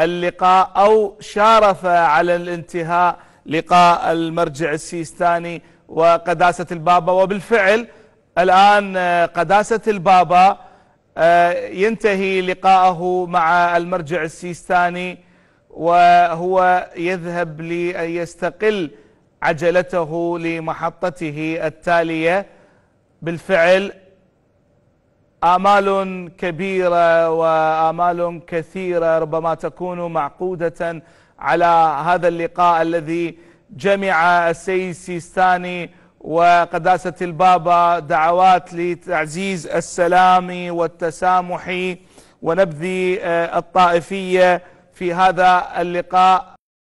اللقاء أو شارف على الانتهاء لقاء المرجع السيستاني وقداسة البابا وبالفعل الآن قداسة البابا آه، ينتهي لقاءه مع المرجع السيستاني وهو يذهب ليستقل عجلته لمحطته التالية بالفعل آمال كبيرة وآمال كثيرة ربما تكون معقودة على هذا اللقاء الذي جمع السيد السيستاني وقداسة البابا دعوات لتعزيز السلام والتسامح ونبذ آه، الطائفية في هذا اللقاء